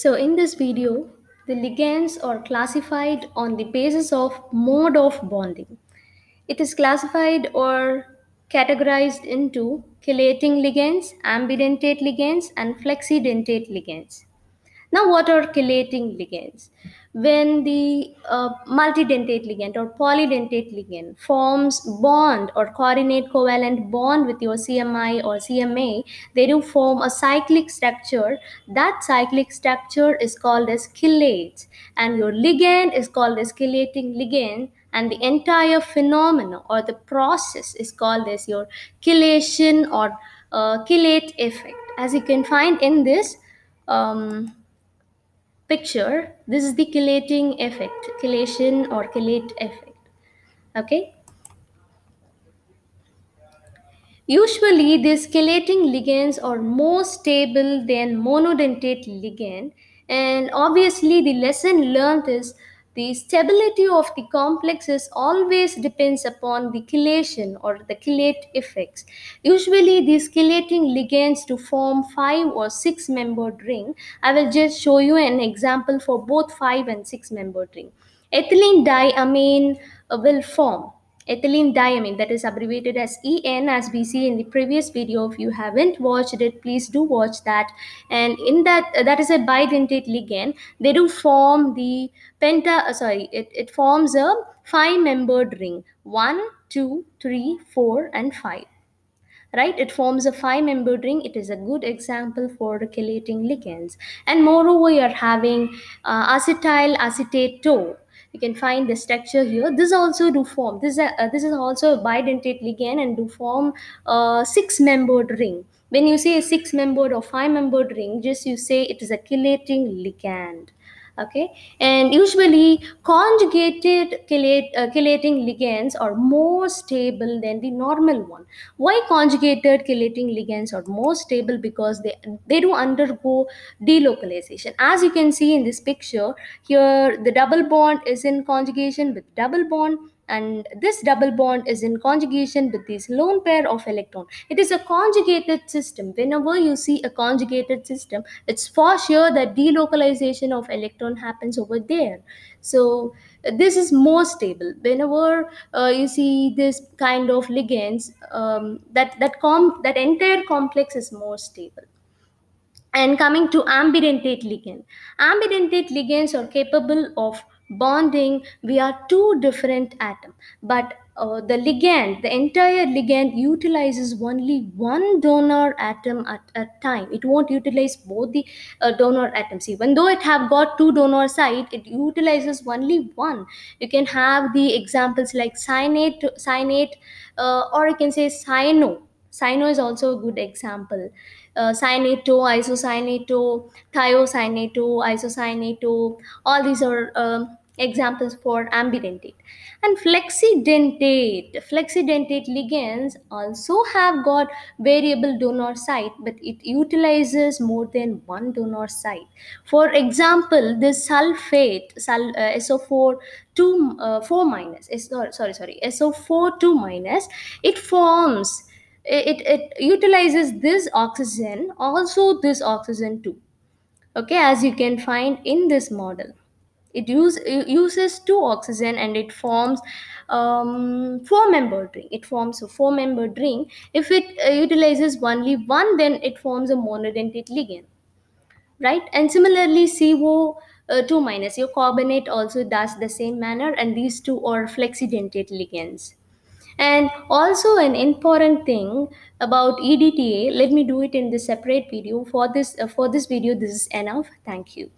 So in this video, the ligands are classified on the basis of mode of bonding. It is classified or categorized into chelating ligands, ambidentate ligands, and flexidentate ligands. Now, what are chelating ligands. When the uh, multidentate ligand or polydentate ligand forms bond or coordinate covalent bond with your CMI or CMA, they do form a cyclic structure. That cyclic structure is called as chelate, and your ligand is called as chelating ligand and the entire phenomenon or the process is called as your chelation or uh, chelate effect as you can find in this um, picture this is the chelating effect chelation or chelate effect okay usually these chelating ligands are more stable than monodentate ligand and obviously the lesson learned is the stability of the complexes always depends upon the chelation or the chelate effects. Usually these chelating ligands to form 5 or 6 membered ring. I will just show you an example for both 5 and 6 membered ring. Ethylene diamine will form ethylene diamine that is abbreviated as EN as we see in the previous video. If you haven't watched it, please do watch that. And in that, uh, that is a bidentate ligand. They do form the penta, uh, sorry, it, it forms a five-membered ring. One, two, three, four, and five. Right, it forms a five-membered ring. It is a good example for chelating ligands. And moreover, you are having uh, acetyl acetate too you can find this texture here this is also form. this is a, uh, this is also a bidentate ligand and do form a uh, six membered ring when you say a six membered or five membered ring just you say it is a chelating ligand okay and usually conjugated chelate, uh, chelating ligands are more stable than the normal one why conjugated chelating ligands are more stable because they they do undergo delocalization as you can see in this picture here the double bond is in conjugation with double bond and this double bond is in conjugation with this lone pair of electron it is a conjugated system whenever you see a conjugated system it's for sure that delocalization of electron happens over there so this is more stable whenever uh, you see this kind of ligands um, that that com that entire complex is more stable and coming to ambidentate ligand ambidentate ligands are capable of bonding we are two different atom but uh, the ligand the entire ligand utilizes only one donor atom at a time it won't utilize both the uh, donor atoms even though it have got two donor site it utilizes only one you can have the examples like cyanate cyanate uh, or you can say cyano cyano is also a good example uh, cyanato, isocyanato, thiocyanato, isocyanato. All these are uh, examples for ambidentate. And flexidentate, flexidentate ligands also have got variable donor site, but it utilizes more than one donor site. For example, this sulfate, sul, uh, SO4 2 uh, 4 minus, sorry, sorry, SO4 2 minus, it forms it, it utilizes this oxygen also this oxygen too okay as you can find in this model it, use, it uses two oxygen and it forms um, four membered ring it forms a four membered ring if it uh, utilizes only one then it forms a monodentate ligand right and similarly co uh, 2 minus your carbonate also does the same manner and these two are flexidentate ligands and also an important thing about EDTA, let me do it in the separate video. For this, uh, for this video, this is enough. Thank you.